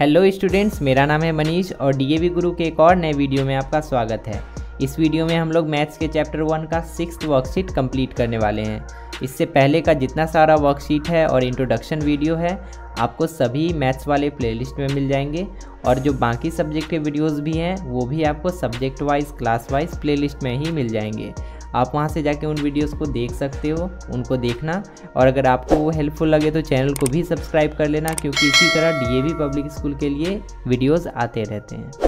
hello students मेरा नाम है मनीष और डीएवी गुरु के एक और नए वीडियो में आपका स्वागत है इस वीडियो में हम लोग मैथ्स के चैप्टर वन का सिक्स वर्कशीट कंप्लीट करने वाले हैं इससे पहले का जितना सारा वर्कशीट है और इंट्रोडक्शन वीडियो है आपको सभी मैथ्स वाले प्लेलिस्ट में मिल जाएंगे और जो बाकी सब्जेक्ट के वीडियोज़ भी हैं वो भी आपको subject wise class wise play में ही मिल जाएंगे आप वहाँ से जाके उन वीडियोस को देख सकते हो उनको देखना और अगर आपको वो हेल्पफुल लगे तो चैनल को भी सब्सक्राइब कर लेना क्योंकि इसी तरह डी पब्लिक स्कूल के लिए वीडियोज आते रहते हैं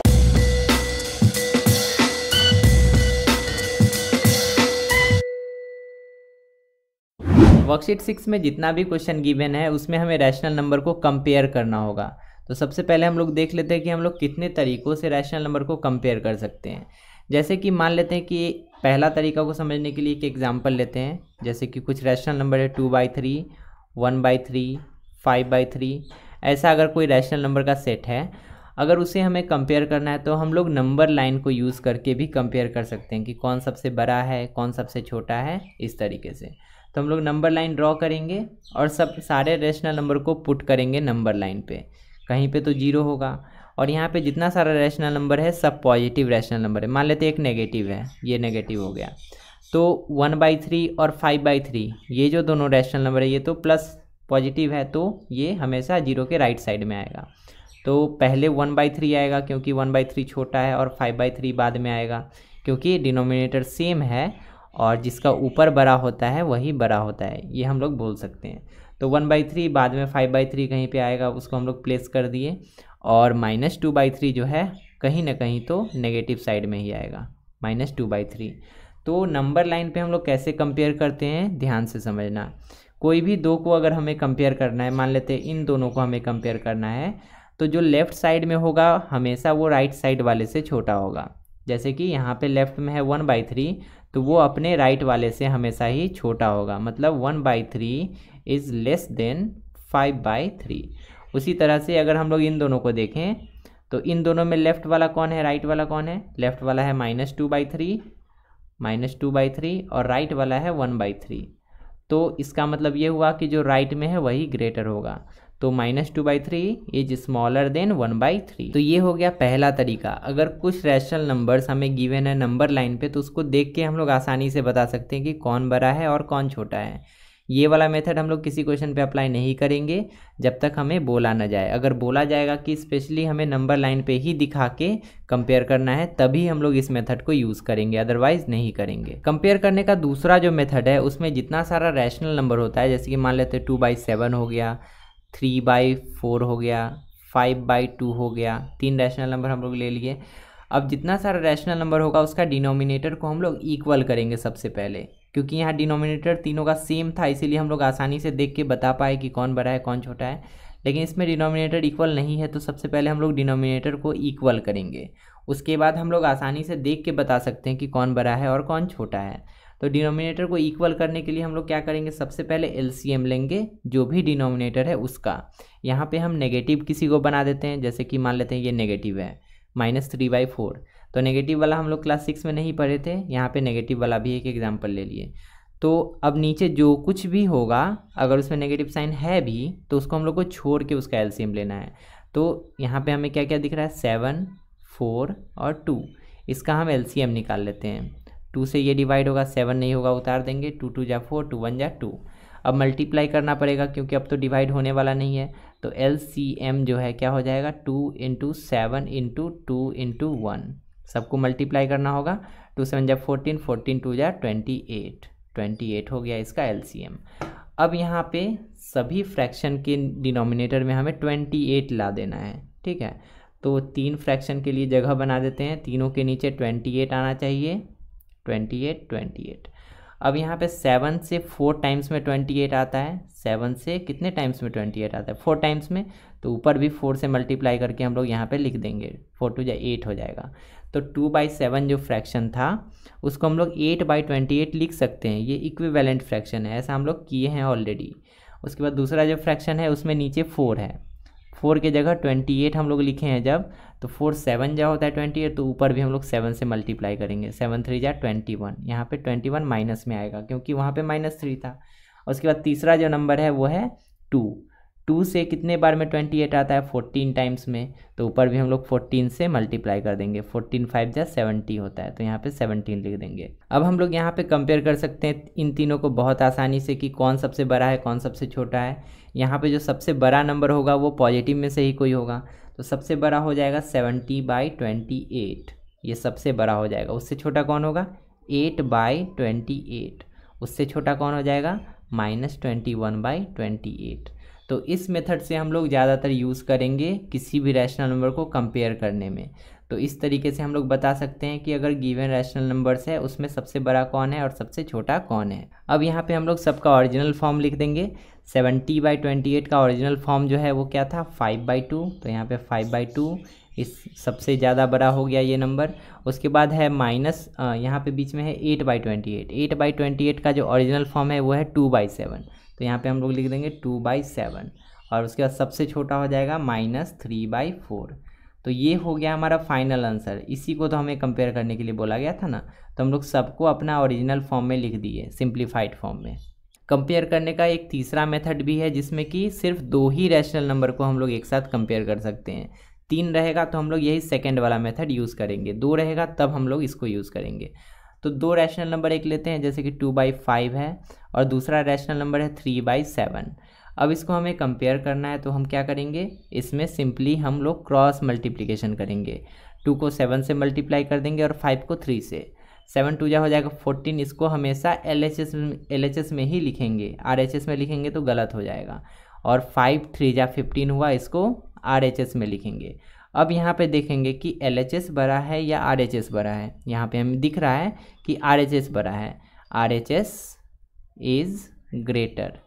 वर्कशीट सिक्स में जितना भी क्वेश्चन गिवन है उसमें हमें रैशनल नंबर को कंपेयर करना होगा तो सबसे पहले हम लोग देख लेते हैं कि हम लोग कितने तरीक़ों से रैशनल नंबर को कंपेयर कर सकते हैं जैसे कि मान लेते हैं कि पहला तरीका को समझने के लिए एक एग्जाम्पल लेते हैं जैसे कि कुछ रैशनल नंबर है two by three one by three five by three ऐसा अगर कोई रैशनल नंबर का सेट है अगर उसे हमें कंपेयर करना है तो हम लोग नंबर लाइन को यूज़ करके भी कंपेयर कर सकते हैं कि कौन सबसे बड़ा है कौन सबसे छोटा है इस तरीके से तो हम लोग नंबर लाइन ड्रॉ करेंगे और सब सारे रेशनल नंबर को पुट करेंगे नंबर लाइन पे कहीं पे तो जीरो होगा और यहाँ पे जितना सारा रैशनल नंबर है सब पॉजिटिव रैशनल नंबर है मान लेते एक नेगेटिव है ये नेगेटिव हो गया तो वन बाई थ्री और फाइव बाई थ्री ये जो दोनों रैशनल नंबर है ये तो प्लस पॉजिटिव है तो ये हमेशा जीरो के राइट साइड में आएगा तो पहले वन बाई थ्री आएगा क्योंकि वन बाई थ्री छोटा है और फाइव बाई थ्री बाद में आएगा क्योंकि डिनोमिनेटर सेम है और जिसका ऊपर बड़ा होता है वही बड़ा होता है ये हम लोग बोल सकते हैं तो वन बाई थ्री बाद में फाइव बाई थ्री कहीं पे आएगा उसको हम लोग प्लेस कर दिए और माइनस टू बाई थ्री जो है कहीं ना कहीं तो नेगेटिव साइड में ही आएगा माइनस टू बाई थ्री तो नंबर लाइन पे हम लोग कैसे कंपेयर करते हैं ध्यान से समझना कोई भी दो को अगर हमें कंपेयर करना है मान लेते हैं इन दोनों को हमें कंपेयर करना है तो जो लेफ़्ट साइड में होगा हमेशा वो राइट साइड वाले से छोटा होगा जैसे कि यहाँ पे लेफ़्ट में है वन बाई थ्री तो वो अपने राइट वाले से हमेशा ही छोटा होगा मतलब one by three is less than five by three उसी तरह से अगर हम लोग इन दोनों को देखें तो इन दोनों में लेफ़्ट वाला कौन है राइट वाला कौन है लेफ़्ट वाला है minus two by three minus two by three और राइट वाला है वन बाई थ्री तो इसका मतलब ये हुआ कि जो राइट में है वही ग्रेटर होगा तो minus two by three is smaller than one by three तो ये हो गया पहला तरीका अगर कुछ रैशनल नंबर्स हमें गिवन है नंबर लाइन पे तो उसको देख के हम लोग आसानी से बता सकते हैं कि कौन बड़ा है और कौन छोटा है ये वाला मेथड हम लोग किसी क्वेश्चन पे अप्लाई नहीं करेंगे जब तक हमें बोला ना जाए अगर बोला जाएगा कि स्पेशली हमें नंबर लाइन पे ही दिखा के कंपेयर करना है तभी हम लोग इस मेथड को यूज़ करेंगे अदरवाइज नहीं करेंगे कंपेयर करने का दूसरा जो मेथड है उसमें जितना सारा रैशनल नंबर होता है जैसे कि मान लेते हैं टू बाई सेवन हो गया थ्री बाई फोर हो गया फाइव बाई टू हो गया तीन रैशनल नंबर हम लोग ले लिए अब जितना सारा रैशनल नंबर होगा उसका डिनोमिनेटर को हम लोग इक्वल करेंगे सबसे पहले क्योंकि यहाँ डिनोमिनेटर तीनों का सेम था इसीलिए हम लोग आसानी से देख के बता पाए कि कौन बड़ा है कौन छोटा है लेकिन इसमें डिनोमिनेटर इक्वल नहीं है तो सबसे पहले हम लोग डिनोमिनेटर को इक्वल करेंगे उसके बाद हम लोग आसानी से देख के बता सकते हैं कि कौन बड़ा है और कौन छोटा है तो डिनोमिनेटर को इक्वल करने के लिए हम लोग क्या करेंगे सबसे पहले एल लेंगे जो भी डिनोमिनेटर है उसका यहाँ पे हम नेगेटिव किसी को बना देते हैं जैसे कि मान लेते हैं ये नेगेटिव है माइनस थ्री बाई फोर तो नेगेटिव वाला हम लोग क्लास सिक्स में नहीं पढ़े थे यहाँ पे नेगेटिव वाला भी एक एग्जाम्पल ले लिए तो अब नीचे जो कुछ भी होगा अगर उसमें नेगेटिव साइन है भी तो उसको हम लोग को छोड़ के उसका एल्सीम लेना है तो यहाँ पर हमें क्या क्या दिख रहा है सेवन फोर और टू इसका हम एल्सियम निकाल लेते हैं टू से ये डिवाइड होगा सेवन नहीं होगा उतार देंगे टू टू जा फोर टू वन जा टू अब मल्टीप्लाई करना पड़ेगा क्योंकि अब तो डिवाइड होने वाला नहीं है तो एल सी एम जो है क्या हो जाएगा two into seven into two into one सबको मल्टीप्लाई करना होगा टू सेवन जै फोर्टीन फोर्टीन टू जै ट्वेंटी एट ट्वेंटी एट हो गया इसका एल अब यहाँ पे सभी फ्रैक्शन के डिनोमिनेटर में हमें ट्वेंटी एट ला देना है ठीक है तो तीन फ्रैक्शन के लिए जगह बना देते हैं तीनों के नीचे ट्वेंटी एट आना चाहिए ट्वेंटी एट ट्वेंटी एट अब यहाँ पे सेवन से फोर टाइम्स में ट्वेंटी एट आता है सेवन से कितने टाइम्स में ट्वेंटी एट आता है फोर टाइम्स में तो ऊपर भी फोर से मल्टीप्लाई करके हम लोग यहाँ पे लिख देंगे फोर टू जाए एट हो जाएगा तो टू बाई सेवन जो फ्रैक्शन था उसको हम लोग एट बाई ट्वेंटी एट लिख सकते हैं ये इक्विवेलेंट फ्रैक्शन है ऐसा हम लोग किए हैं ऑलरेडी उसके बाद दूसरा जो फ्रैक्शन है उसमें नीचे फोर है फोर के जगह ट्वेंटी एट हम लोग लिखे हैं जब तो फोर सेवन जहाँ होता है ट्वेंटी एट तो ऊपर भी हम लोग सेवन से मल्टीप्लाई करेंगे सेवन थ्री जा ट्वेंटी वन यहाँ पर ट्वेंटी वन माइनस में आएगा क्योंकि वहाँ पर माइनस थ्री था उसके बाद तीसरा जो नंबर है वो है टू टू से कितने बार में ट्वेंटी एट आता है फोर्टीन टाइम्स में तो ऊपर भी हम लोग फोर्टीन से मल्टीप्लाई कर देंगे फोर्टीन फाइव या सेवेंटी होता है तो यहाँ पे सेवनटीन लिख देंगे अब हम लोग यहाँ पे कंपेयर कर सकते हैं इन तीनों को बहुत आसानी से कि कौन सबसे बड़ा है कौन सबसे छोटा है यहाँ पे जो सबसे बड़ा नंबर होगा वो पॉजिटिव में से ही कोई होगा तो सबसे बड़ा हो जाएगा सेवनटी बाई ट्वेंटी एट ये सबसे बड़ा हो जाएगा उससे छोटा कौन होगा एट बाई ट्वेंटी एट उससे छोटा कौन हो जाएगा minus twenty one by twenty eight तो इस मेथड से हम लोग ज़्यादातर यूज़ करेंगे किसी भी रैशनल नंबर को कंपेयर करने में तो इस तरीके से हम लोग बता सकते हैं कि अगर गिवन रैशनल नंबर्स है उसमें सबसे बड़ा कौन है और सबसे छोटा कौन है अब यहाँ पे हम लोग सबका ओरिजिनल फॉर्म लिख देंगे सेवेंटी बाई ट्वेंटी एट का ओरिजिनल फॉर्म जो है वो क्या था फाइव बाई टू तो यहाँ पे फाइव बाई टू इस सबसे ज़्यादा बड़ा हो गया ये नंबर उसके बाद है माइनस यहाँ पर बीच में है eight by twenty eight eight by twenty eight का जो ऑरिजिनल फॉर्म है वो है टू बाई सेवन तो यहाँ पे हम लोग लिख देंगे टू बाई सेवन और उसके बाद सबसे छोटा हो जाएगा माइनस थ्री बाई फोर तो ये हो गया हमारा फाइनल आंसर इसी को तो हमें कंपेयर करने के लिए बोला गया था ना तो हम लोग सबको अपना ओरिजिनल फॉर्म में लिख दिए सिंप्लीफाइड फॉर्म में कंपेयर करने का एक तीसरा मेथड भी है जिसमें कि सिर्फ दो ही रैशनल नंबर को हम लोग एक साथ कंपेयर कर सकते हैं तीन रहेगा तो हम लोग यही सेकेंड वाला मेथड यूज़ करेंगे दो रहेगा तब हम लोग इसको यूज़ करेंगे तो दो रैशनल नंबर एक लेते हैं जैसे कि टू बाई फाइव है और दूसरा रैशनल नंबर है थ्री बाई सेवन अब इसको हमें कंपेयर करना है तो हम क्या करेंगे इसमें सिंपली हम लोग क्रॉस मल्टीप्लीकेशन करेंगे टू को सेवन से मल्टीप्लाई कर देंगे और फाइव को थ्री से सेवन टू जा हो जाएगा फोर्टीन इसको हमेशा L H S L H S में ही लिखेंगे आर एच एस में लिखेंगे तो गलत हो जाएगा और फाइव थ्री जा फिफ्टीन हुआ इसको आर एच एस में लिखेंगे अब यहाँ पे देखेंगे कि एल बड़ा है या आर बड़ा है यहाँ पे हमें दिख रहा है कि आर बड़ा है आर इज़ ग्रेटर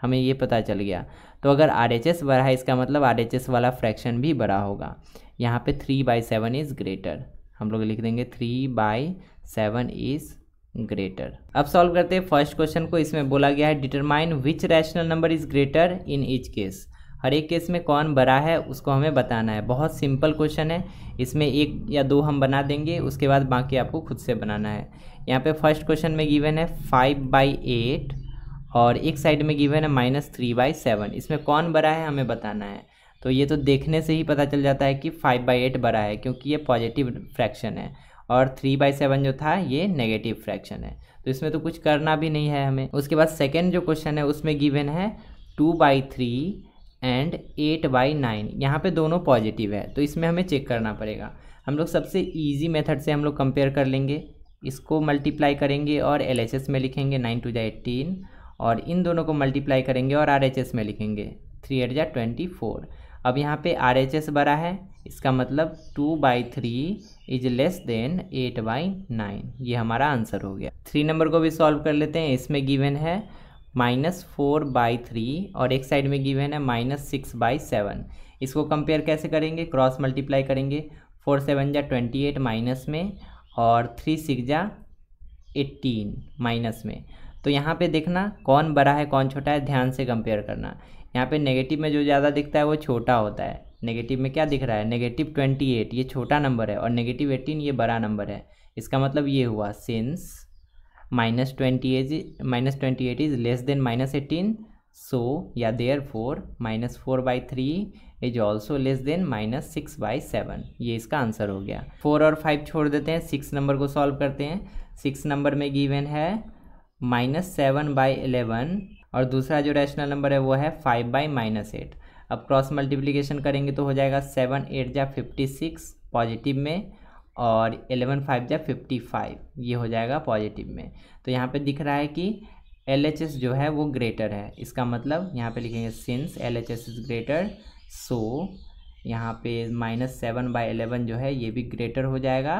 हमें ये पता चल गया तो अगर आर एच एस बड़ा है इसका मतलब आर एच एस वाला फ्रैक्शन भी बड़ा होगा यहाँ पे three by seven is greater हम लोग लिख देंगे three by seven is greater अब सॉल्व करते हैं फर्स्ट क्वेश्चन को इसमें बोला गया है determine which rational number is greater in each case हर एक केस में कौन बड़ा है उसको हमें बताना है बहुत सिंपल क्वेश्चन है इसमें एक या दो हम बना देंगे उसके बाद बाकी आपको खुद से बनाना है यहाँ पे फर्स्ट क्वेश्चन में गिवन है फाइव बाई एट और एक साइड में गिवन है माइनस थ्री बाई सेवन इसमें कौन बड़ा है हमें बताना है तो ये तो देखने से ही पता चल जाता है कि फाइव बाई एट बड़ा है क्योंकि ये पॉजिटिव फ्रैक्शन है और थ्री बाई सेवन जो था ये नेगेटिव फ्रैक्शन है तो इसमें तो कुछ करना भी नहीं है हमें उसके बाद सेकेंड जो क्वेश्चन है उसमें गिवन है two by three and eight by nine यहाँ पर दोनों पॉजिटिव है तो इसमें हमें चेक करना पड़ेगा हम लोग सबसे ईजी मेथड से हम लोग कंपेयर कर लेंगे इसको मल्टीप्लाई करेंगे और एल में लिखेंगे नाइन टू जा एट्टीन और इन दोनों को मल्टीप्लाई करेंगे और आर में लिखेंगे थ्री एट जा ट्वेंटी फोर अब यहाँ पे आर एच एस बड़ा है इसका मतलब two by three is less than eight by nine ये हमारा आंसर हो गया थ्री नंबर को भी सॉल्व कर लेते हैं इसमें गिवन है माइनस फोर बाई थ्री और एक साइड में गिवन है माइनस सिक्स बाई सेवन इसको कंपेयर कैसे करेंगे क्रॉस मल्टीप्लाई करेंगे फोर सेवन जा ट्वेंटी एट माइनस में और थ्री सिक्स जा एट्टीन माइनस में तो यहाँ पे देखना कौन बड़ा है कौन छोटा है ध्यान से कंपेयर करना यहाँ पे नेगेटिव में जो ज़्यादा दिखता है वो छोटा होता है नेगेटिव में क्या दिख रहा है नेगेटिव ट्वेंटी एट ये छोटा नंबर है और नेगेटिव एटीन ये बड़ा नंबर है इसका मतलब ये हुआ since minus twenty minus twenty eight is less than minus eighteen so या there four minus four by three is also less than minus six by seven ये इसका आंसर हो गया फोर और फाइव छोड़ देते हैं सिक्स नंबर को सॉल्व करते हैं सिक्स नंबर में गिवन है माइनस सेवन बाई एलेवन और दूसरा जो रैशनल नंबर है वो है फाइव बाई माइनस एट अब क्रॉस मल्टीप्लीकेशन करेंगे तो हो जाएगा सेवन एट जा फिफ्टी सिक्स पॉजिटिव में और एलेवन फाइव जै फिफ्टी फाइव ये हो जाएगा पॉजिटिव में तो यहाँ पे दिख रहा है कि एल जो है वो ग्रेटर है इसका मतलब यहाँ पे लिखेंगे since L H S is greater so यहाँ पे माइनस सेवन बाई एलेवन जो है ये भी ग्रेटर हो जाएगा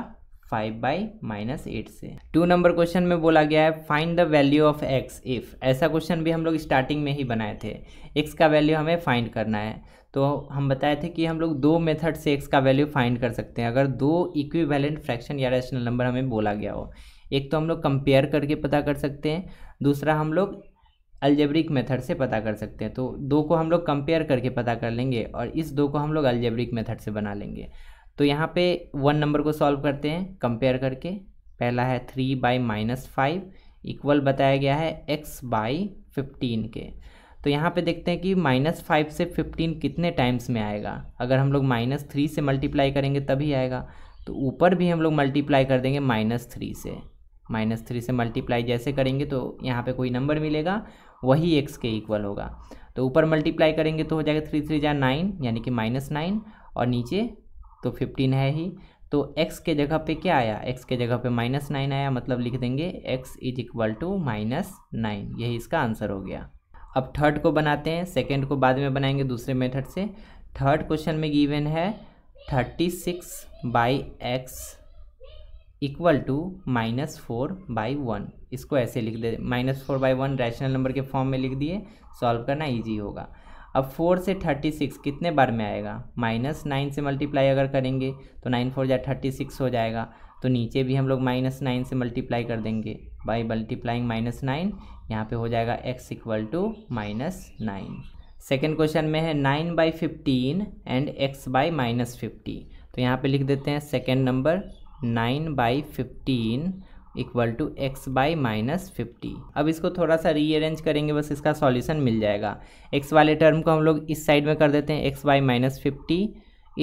फाइव बाई माइनस एट से टू नंबर क्वेश्चन में बोला गया है find the value of x if ऐसा क्वेश्चन भी हम लोग स्टार्टिंग में ही बनाए थे एक्स का वैल्यू हमें फाइंड करना है तो हम बताए थे कि हम लोग दो मेथड से एक्स का वैल्यू फाइंड कर सकते हैं अगर दो इक्विवेलेंट फ्रैक्शन या रेशनल नंबर हमें बोला गया हो एक तो हम लोग कंपेयर करके पता कर सकते हैं दूसरा हम लोग अल्जेब्रिक मेथड से पता कर सकते हैं तो दो को हम लोग कंपेयर करके पता कर लेंगे और इस दो को हम लोग अल्जेब्रिक मेथड से बना लेंगे तो यहाँ पे वन नंबर को सॉल्व करते हैं कंपेयर करके पहला है three by minus five equal बताया गया है एक्स बाई फिफ्टीन के तो यहाँ पे देखते हैं कि माइनस फाइव से फिफ्टीन कितने टाइम्स में आएगा अगर हम लोग माइनस थ्री से मल्टीप्लाई करेंगे तभी आएगा तो ऊपर भी हम लोग मल्टीप्लाई कर देंगे माइनस थ्री से माइनस थ्री से मल्टीप्लाई जैसे करेंगे तो यहाँ पे कोई नंबर मिलेगा वही एक्स के इक्वल होगा तो ऊपर मल्टीप्लाई करेंगे तो हो जाएगा थ्री थ्री जा नाइन यानी कि माइनस नाइन और नीचे तो फिफ्टीन है ही तो x के जगह पे क्या आया x के जगह पे माइनस नाइन आया मतलब लिख देंगे x is equal to minus nine यही इसका आंसर हो गया अब थर्ड को बनाते हैं सेकेंड को बाद में बनाएंगे दूसरे मेथड से थर्ड क्वेश्चन में गिवन है thirty six by x equal to minus four by one इसको ऐसे लिख दे minus four by one rational number के फॉर्म में लिख दिए सॉल्व करना ईजी होगा अब फोर से थर्टी सिक्स कितने बार में आएगा माइनस नाइन से मल्टीप्लाई अगर करेंगे तो नाइन फोर या थर्टी सिक्स हो जाएगा तो नीचे भी हम लोग माइनस नाइन से मल्टीप्लाई कर देंगे बाई मल्टीप्लाइंग माइनस नाइन यहाँ पर हो जाएगा x equal to minus nine second question में है nine by fifteen and x by minus fifty तो यहाँ पे लिख देते हैं second number nine by fifteen equal to x by minus fifty अब इसको थोड़ा सा रीअरेंज करेंगे बस इसका सॉल्यूशन मिल जाएगा एक्स वाले टर्म को हम लोग इस साइड में कर देते हैं x by minus fifty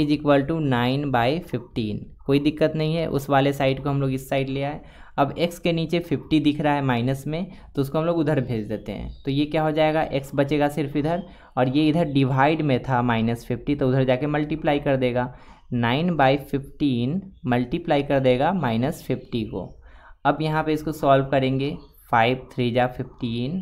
is equal to nine by fifteen कोई दिक्कत नहीं है उस वाले साइड को हम लोग इस साइड ले आए अब x के नीचे 50 दिख रहा है माइनस में तो उसको हम लोग उधर भेज देते हैं तो ये क्या हो जाएगा x बचेगा सिर्फ इधर और ये इधर डिवाइड में था माइनस फिफ्टी तो उधर जाके मल्टीप्लाई कर देगा नाइन बाई फिफ्टीन मल्टीप्लाई कर देगा माइनस फिफ्टी को अब यहाँ पे इसको सॉल्व करेंगे फाइव थ्री जा फिफ्टीन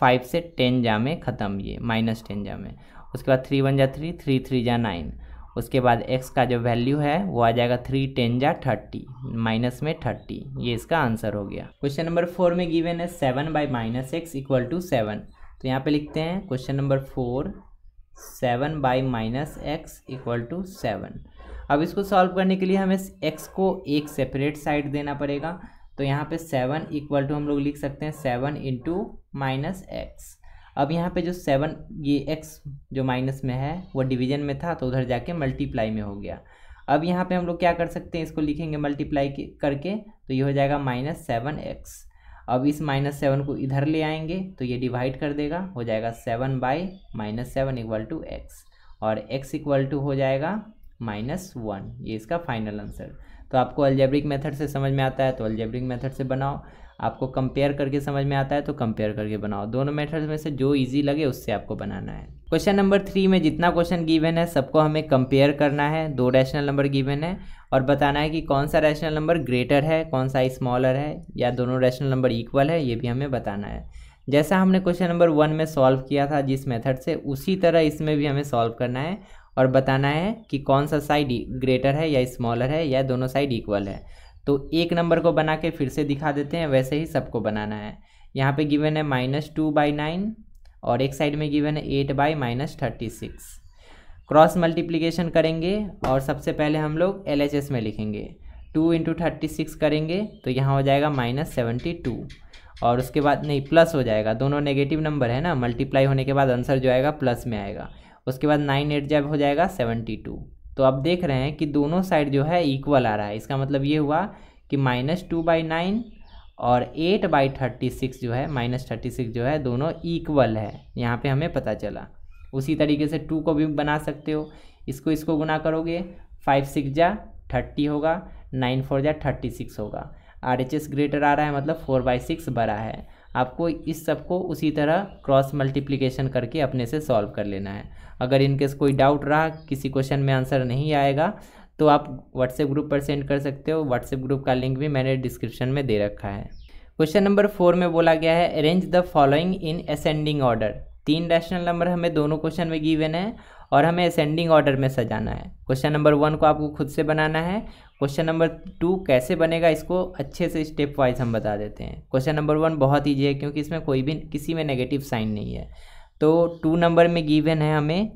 फाइव से टेन जा में ख़त्म ये माइनस टेन जा में उसके बाद थ्री वन जा थ्री थ्री थ्री जा नाइन उसके बाद एक्स का जो वैल्यू है वो आ जाएगा थ्री टेन जा थर्टी माइनस में थर्टी ये इसका आंसर हो गया क्वेश्चन नंबर फोर में गिवन है seven by minus x equal to seven तो यहाँ पे लिखते हैं question number four seven by minus x equal to seven अब इसको सॉल्व करने के लिए हमें एक्स को एक सेपरेट साइड देना पड़ेगा तो यहाँ पे सेवन इक्वल टू हम लोग लिख सकते हैं सेवन इंटू माइनस एक्स अब यहाँ पे जो सेवन ये एक्स जो माइनस में है वो डिवीजन में था तो उधर जाके मल्टीप्लाई में हो गया अब यहाँ पे हम लोग क्या कर सकते हैं इसको लिखेंगे मल्टीप्लाई करके तो ये हो जाएगा माइनस सेवन एक्स अब इस माइनस सेवन को इधर ले आएंगे तो ये डिवाइड कर देगा हो जाएगा seven by minus seven equal to x और एक्स इक्वल टू हो जाएगा माइनस वन ये इसका फाइनल आंसर तो आपको अल्जेब्रिक मेथड से समझ में आता है तो अल्जेब्रिक मेथड से बनाओ आपको कंपेयर करके समझ में आता है तो कंपेयर करके बनाओ दोनों मेथड में से जो इजी लगे उससे आपको बनाना है क्वेश्चन नंबर थ्री में जितना क्वेश्चन गिवन है सबको हमें कंपेयर करना है दो रैशनल नंबर गिवन है और बताना है कि कौन सा रैशनल नंबर ग्रेटर है कौन सा स्मॉलर है या दोनों रैशनल नंबर इक्वल है ये भी हमें बताना है जैसा हमने क्वेश्चन नंबर वन में सॉल्व किया था जिस मेथड से उसी तरह इसमें भी हमें सॉल्व करना है और बताना है कि कौन सा साइड ग्रेटर है या स्मॉलर है या दोनों साइड इक्वल है तो एक नंबर को बना के फिर से दिखा देते हैं वैसे ही सबको बनाना है यहाँ पे गिवन है माइनस टू बाई नाइन और एक साइड में गिवन है eight by minus thirty six cross multiplication करेंगे और सबसे पहले हम लोग एल एच एस में लिखेंगे टू इंटू थर्टी सिक्स करेंगे तो यहाँ हो जाएगा माइनस सेवेंटी टू और उसके बाद नहीं प्लस हो जाएगा दोनों नेगेटिव नंबर है ना मल्टीप्लाई होने के बाद आंसर जो आएगा प्लस में आएगा उसके बाद नाइन एट जब हो जाएगा सेवेंटी टू तो अब देख रहे हैं कि दोनों साइड जो है इक्वल आ रहा है इसका मतलब ये हुआ कि माइनस टू बाई नाइन और एट बाई थर्टी सिक्स जो है माइनस थर्टी सिक्स जो है दोनों इक्वल है यहाँ पे हमें पता चला उसी तरीके से टू को भी बना सकते हो इसको इसको गुना करोगे फाइव सिक्स जा थर्टी होगा नाइन फोर जा थर्टी सिक्स होगा आर एच एस ग्रेटर आ रहा है मतलब फोर बाई सिक्स बड़ा है आपको इस सब को उसी तरह क्रॉस मल्टीप्लिकेशन करके अपने से सॉल्व कर लेना है अगर इनकेस कोई डाउट रहा किसी क्वेश्चन में आंसर नहीं आएगा तो आप व्हाट्सएप ग्रुप पर सेंड कर सकते हो व्हाट्सएप ग्रुप का लिंक भी मैंने डिस्क्रिप्शन में दे रखा है क्वेश्चन नंबर फोर में बोला गया है arrange the following in ascending order तीन रैशनल नंबर हमें दोनों क्वेश्चन में गिवन है और हमें असेंडिंग ऑर्डर में सजाना है क्वेश्चन नंबर वन को आपको खुद से बनाना है क्वेश्चन नंबर टू कैसे बनेगा इसको अच्छे से स्टेप वाइज हम बता देते हैं क्वेश्चन नंबर वन बहुत ईजी है क्योंकि इसमें कोई भी किसी में नेगेटिव साइन नहीं है तो टू नंबर में गिवन है हमें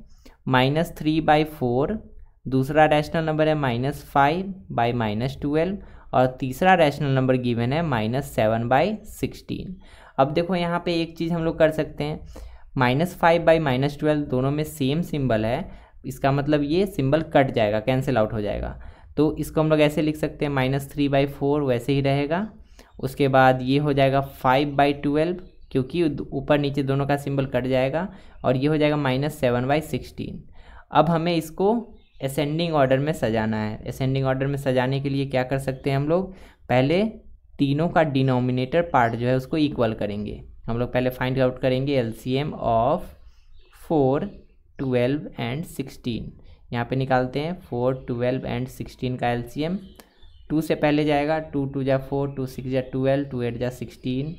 माइनस थ्री बाई फोर दूसरा रैशनल नंबर है minus five by minus twelve और तीसरा रैशनल नंबर गिवन है माइनस सेवन बाई सिक्सटीन अब देखो यहाँ पे एक चीज़ हम लोग कर सकते हैं minus five by minus twelve दोनों में सेम सिंबल है इसका मतलब ये सिंबल कट जाएगा कैंसिल आउट हो जाएगा तो इसको हम लोग ऐसे लिख सकते हैं माइनस थ्री बाई फोर वैसे ही रहेगा उसके बाद ये हो जाएगा फाइव बाई ट्वेल्व क्योंकि ऊपर नीचे दोनों का सिंबल कट जाएगा और ये हो जाएगा माइनस सेवन बाई सिक्सटीन अब हमें इसको असेंडिंग ऑर्डर में सजाना है असेंडिंग ऑर्डर में सजाने के लिए क्या कर सकते हैं हम लोग पहले तीनों का डिनोमिनेटर पार्ट जो है उसको इक्वल करेंगे हम लोग पहले फाइंड आउट करेंगे L C M of four twelve and sixteen यहाँ पे निकालते हैं फोर ट्वेल्व एंड सिक्सटीन का एल सी एम टू से पहले जाएगा टू टू जा फोर टू सिक्स जा ट्वेल्व टू एट जा सिक्सटीन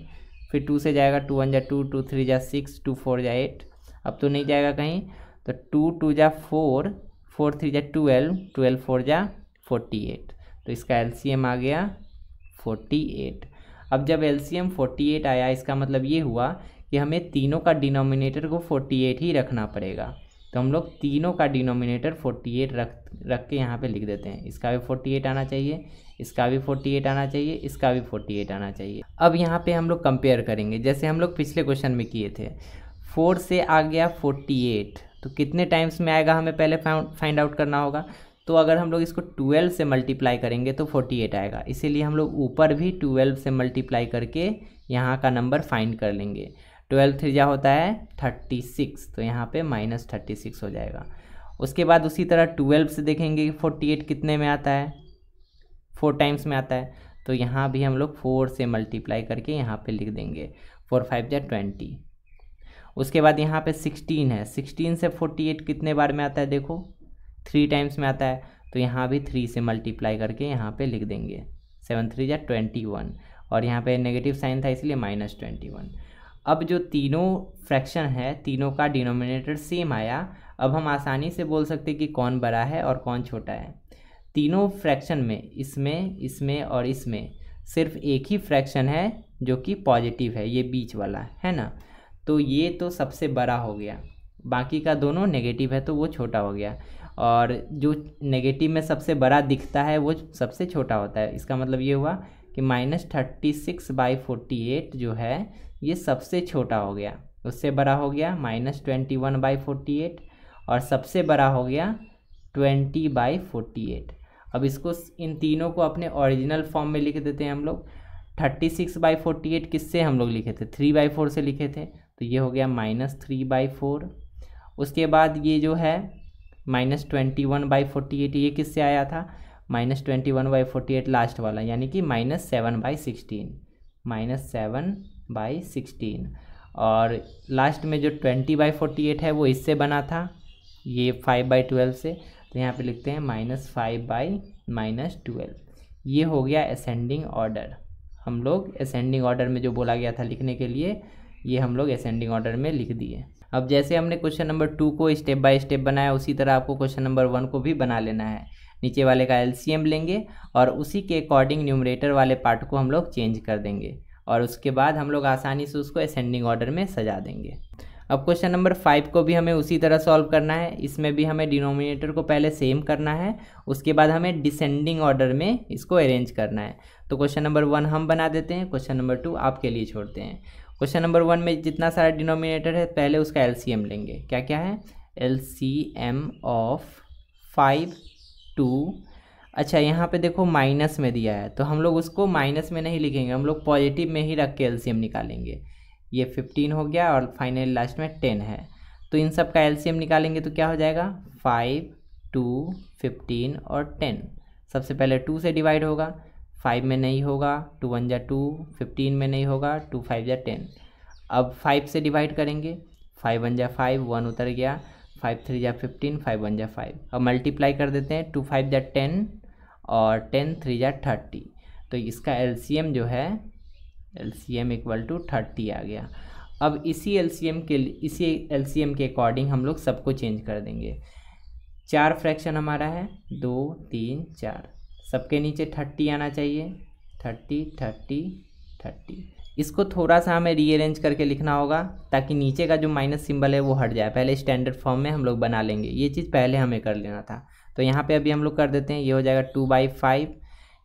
फिर टू से जाएगा टू वन जा टू टू थ्री जा सिक्स टू फोर जा एट अब तो नहीं जाएगा कहीं तो टू टू जा फोर फोर थ्री जा ट्वेल्व ट्वेल्व फोर जा फोर्टी एट तो इसका एल सी एम आ गया फोर्टी एट अब जब एल 48 आया इसका मतलब ये हुआ कि हमें तीनों का डिनोमिनेटर को 48 ही रखना पड़ेगा तो हम लोग तीनों का डिनोमिनेटर 48 रख रख के यहाँ पे लिख देते हैं इसका भी 48 आना चाहिए इसका भी 48 आना चाहिए इसका भी 48 आना चाहिए अब यहाँ पे हम लोग कंपेयर करेंगे जैसे हम लोग पिछले क्वेश्चन में किए थे फोर से आ गया 48 तो कितने टाइम्स में आएगा हमें पहले फाइंड आउट करना होगा तो अगर हम लोग इसको ट्वेल्व से मल्टीप्लाई करेंगे तो फोर्टी एट आएगा इसीलिए हम लोग ऊपर भी ट्वेल्व से मल्टीप्लाई करके यहाँ का नंबर फाइंड कर लेंगे ट्वेल्व थ्री जा होता है थर्टी सिक्स तो यहाँ पे माइनस थर्टी सिक्स हो जाएगा उसके बाद उसी तरह ट्वेल्व से देखेंगे कि फोर्टी एट कितने में आता है फोर टाइम्स में आता है तो यहाँ भी हम लोग फोर से मल्टीप्लाई करके यहाँ पर लिख देंगे फोर फाइव जै ट्वेंटी उसके बाद यहाँ पे सिक्सटीन है सिक्सटीन से फोर्टी एट कितने बार में आता है देखो थ्री टाइम्स में आता है तो यहाँ भी थ्री से मल्टीप्लाई करके यहाँ पे लिख देंगे सेवन थ्री या ट्वेंटी वन और यहाँ पे नेगेटिव साइन था इसलिए माइनस ट्वेंटी वन अब जो तीनों फ्रैक्शन है तीनों का डिनोमिनेटर सेम आया अब हम आसानी से बोल सकते कि कौन बड़ा है और कौन छोटा है तीनों फ्रैक्शन में इसमें इसमें और इसमें सिर्फ एक ही फ्रैक्शन है जो कि पॉजिटिव है ये बीच वाला है ना तो ये तो सबसे बड़ा हो गया बाकी का दोनों नेगेटिव है तो वो छोटा हो गया और जो नेगेटिव में सबसे बड़ा दिखता है वो सबसे छोटा होता है इसका मतलब ये हुआ कि minus thirty six by forty eight जो है ये सबसे छोटा हो गया उससे बड़ा हो गया minus twenty one by forty eight और सबसे बड़ा हो गया ट्वेंटी बाई फोर्टी एट अब इसको इन तीनों को अपने ओरिजिनल फॉर्म में लिख देते हैं हम लोग thirty six by forty eight किससे हम लोग लिखे थे थ्री बाई फोर से लिखे थे तो ये हो गया माइनस थ्री बाई फोर उसके बाद ये जो है minus twenty one by forty eight ये किससे आया था minus twenty one by forty eight last वाला यानी कि minus seven by sixteen minus seven by sixteen और लास्ट में जो ट्वेंटी बाई फोर्टी एट है वो इससे बना था ये फाइव बाई ट्वेल्व से तो यहाँ पे लिखते हैं minus five by minus twelve ये हो गया असेंडिंग ऑर्डर हम लोग असेंडिंग ऑर्डर में जो बोला गया था लिखने के लिए ये हम लोग असेंडिंग ऑर्डर में लिख दिए अब जैसे हमने क्वेश्चन नंबर टू को स्टेप बाय स्टेप बनाया उसी तरह आपको क्वेश्चन नंबर वन को भी बना लेना है नीचे वाले का एलसीएम लेंगे और उसी के अकॉर्डिंग न्यूमरेटर वाले पार्ट को हम लोग चेंज कर देंगे और उसके बाद हम लोग आसानी से उसको असेंडिंग ऑर्डर में सजा देंगे अब क्वेश्चन नंबर फाइव को भी हमें उसी तरह सॉल्व करना है इसमें भी हमें डिनोमिनेटर को पहले सेम करना है उसके बाद हमें डिसेंडिंग ऑर्डर में इसको अरेंज करना है तो क्वेश्चन नंबर वन हम बना देते हैं क्वेश्चन नंबर टू आपके लिए छोड़ते हैं क्वेश्चन नंबर वन में जितना सारा डिनोमिनेटर है पहले उसका एल लेंगे क्या क्या है एम ऑफ फाइव टू अच्छा यहाँ पे देखो माइनस में दिया है तो हम लोग उसको माइनस में नहीं लिखेंगे हम लोग पॉजिटिव में ही रख के एल निकालेंगे ये फिफ्टीन हो गया और फाइनल लास्ट में टेन है तो इन सब का एल निकालेंगे तो क्या हो जाएगा फाइव टू फिफ्टीन और टेन सबसे पहले टू से डिवाइड होगा फाइव में नहीं होगा टू वन ज़ा टू फिफ्टीन में नहीं होगा टू फाइव ज़ा टेन अब फाइव से डिवाइड करेंगे फाइव वन ज़ा फाइव वन उतर गया फाइव थ्री ज़ा फिफ्टीन फाइव वन ज़ा फाइव अब मल्टीप्लाई कर देते हैं टू फाइव ज़ा टेन और टेन थ्री ज़ा थर्टी तो इसका एल जो है L C M equal to thirty आ गया अब इसी एल सी एम के इसी एल सी एम के अकॉर्डिंग हम लोग सबको चेंज कर देंगे चार फ्रैक्शन हमारा है दो तीन चार सबके नीचे थर्टी आना चाहिए थर्टी थर्टी थर्टी इसको थोड़ा सा हमें रीअरेंज करके लिखना होगा ताकि नीचे का जो माइनस सिंबल है वो हट जाए पहले स्टैंडर्ड फॉर्म में हम लोग बना लेंगे ये चीज़ पहले हमें कर लेना था तो यहाँ पे अभी हम लोग कर देते हैं ये हो जाएगा टू बाई फाइव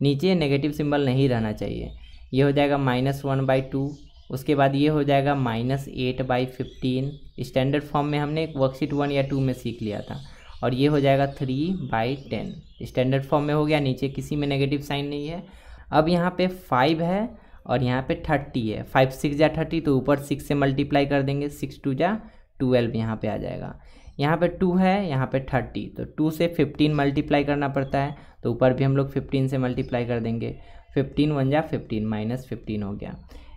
नीचे नेगेटिव सिंबल नहीं रहना चाहिए ये हो जाएगा माइनस वन बाई टू उसके बाद ये हो जाएगा minus eight by fifteen standard form में हमने वर्कशीट वन या टू में सीख लिया था और ये हो जाएगा three by ten standard form में हो गया नीचे किसी में नेगेटिव साइन नहीं है अब यहाँ पे फाइव है और यहाँ पे थर्टी है फाइव सिक्स या थर्टी तो ऊपर सिक्स से मल्टीप्लाई कर देंगे सिक्स टू जा ट्वेल्व यहाँ पर आ जाएगा यहाँ पे टू है यहाँ पे थर्टी तो टू से फिफ्टीन मल्टीप्लाई करना पड़ता है तो ऊपर भी हम लोग फिफ्टीन से मल्टीप्लाई कर देंगे फिफ्टीन वन जा फिफ्टीन माइनस फिफ्टीन हो गया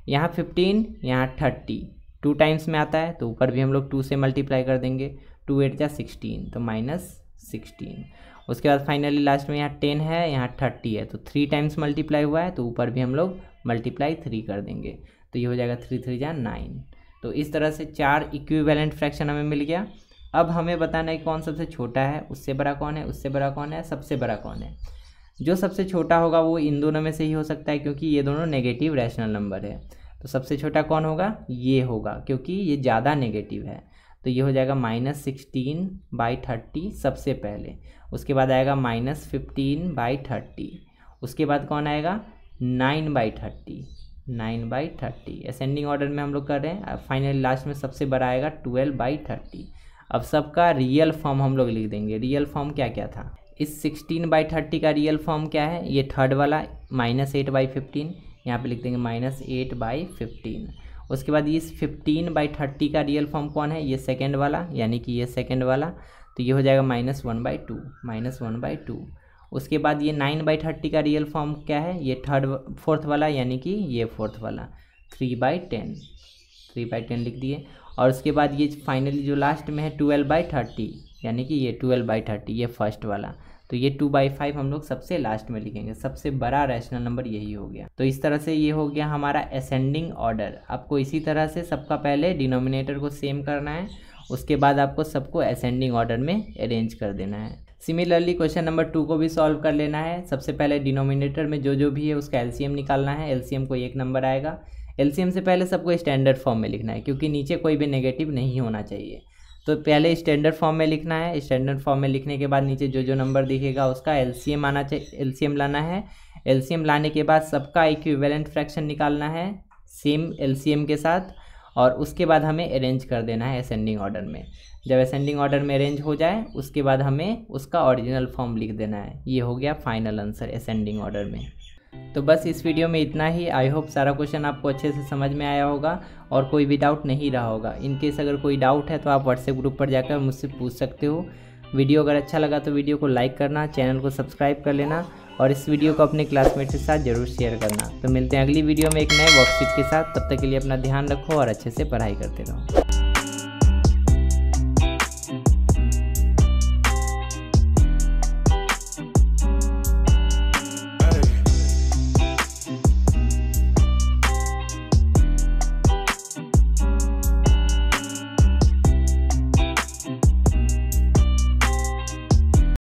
यहाँ फिफ्टीन यहाँ थर्टी टू टाइम्स में आता है तो ऊपर भी हम लोग टू से मल्टीप्लाई कर देंगे टू एट या सिक्सटीन तो माइनस सिक्सटीन उसके बाद फाइनली लास्ट में यहाँ टेन है यहाँ थर्टी है तो थ्री टाइम्स मल्टीप्लाई हुआ है तो ऊपर भी हम लोग मल्टीप्लाई थ्री कर देंगे तो ये हो जाएगा थ्री थ्री या नाइन तो इस तरह से चार इक्विवेलेंट फ्रैक्शन हमें मिल गया अब हमें बताना है कौन सबसे छोटा है उससे बड़ा कौन है उससे बड़ा कौन है सबसे बड़ा कौन है जो सबसे छोटा होगा वो इन दोनों में से ही हो सकता है क्योंकि ये दोनों नेगेटिव रैशनल नंबर है तो सबसे छोटा कौन होगा ये होगा क्योंकि ये ज़्यादा नेगेटिव है तो ये हो जाएगा माइनस सिक्सटीन बाई थर्टी सबसे पहले उसके बाद आएगा माइनस फिफ्टीन बाई थर्टी उसके बाद कौन आएगा nine by thirty nine by thirty ascending order में हम लोग कर रहे हैं फाइनल लास्ट में सबसे बड़ा आएगा ट्वेल्व बाई थर्टी अब सबका रियल फॉर्म हम लोग लिख देंगे रियल फॉर्म क्या क्या था इस सिक्सटीन बाई थर्टी का रियल फॉर्म क्या है ये थर्ड वाला माइनस एट बाई फिफ्टीन यहाँ पर लिख देंगे माइनस एट बाई फिफ्टीन उसके बाद इस फिफ्टीन बाई थर्टी का रियल फॉर्म कौन है ये सेकेंड वाला यानी कि ये सेकेंड वाला तो ये हो जाएगा minus one by two minus one by two उसके बाद ये नाइन बाई थर्टी का रियल फॉर्म क्या है ये थर्ड फोर्थ वाला यानी कि ये फोर्थ वाला three by ten three by ten लिख दिए और उसके बाद ये फाइनली जो लास्ट में है ट्वेल्व बाई थर्टी यानी कि ये ट्वेल्व बाई थर्टी ये फर्स्ट वाला तो ये टू बाई फाइव हम लोग सबसे लास्ट में लिखेंगे सबसे बड़ा रैशनल नंबर यही हो गया तो इस तरह से ये हो गया हमारा असेंडिंग ऑर्डर आपको इसी तरह से सबका पहले डिनोमिनेटर को सेम करना है उसके बाद आपको सबको असेंडिंग ऑर्डर में अरेंज कर देना है सिमिलरली क्वेश्चन नंबर टू को भी सॉल्व कर लेना है सबसे पहले डिनोमिनेटर में जो जो भी है उसका एलसीएम निकालना है एलसीएम को एक नंबर आएगा एलसीएम से पहले सबको स्टैंडर्ड फॉर्म में लिखना है क्योंकि नीचे कोई भी नेगेटिव नहीं होना चाहिए तो पहले स्टैंडर्ड फॉर्म में लिखना है स्टैंडर्ड फॉर्म में लिखने के बाद नीचे जो जो नंबर दिखेगा उसका एलसीएम आना चाहिए एलसीएम लाना है एलसीएम लाने के बाद सबका इक्विवेलेंट फ्रैक्शन निकालना है सेम एलसीएम के साथ और उसके बाद हमें अरेंज कर देना है असेंडिंग ऑर्डर में जब असेंडिंग ऑर्डर में अरेंज हो जाए उसके बाद हमें उसका ओरिजिनल फॉर्म लिख देना है ये हो गया फाइनल आंसर असेंडिंग ऑर्डर में तो बस इस वीडियो में इतना ही आई होप सारा क्वेश्चन आपको अच्छे से समझ में आया होगा और कोई भी डाउट नहीं रहा होगा इनकेस अगर कोई डाउट है तो आप व्हाट्सएप ग्रुप पर जाकर मुझसे पूछ सकते हो वीडियो अगर अच्छा लगा तो वीडियो को लाइक करना चैनल को सब्सक्राइब कर लेना और इस वीडियो को अपने क्लासमेट के साथ जरूर शेयर करना तो मिलते हैं अगली वीडियो में एक नए वर्कशीट के साथ तब तक के लिए अपना ध्यान रखो और अच्छे से पढ़ाई करते रहो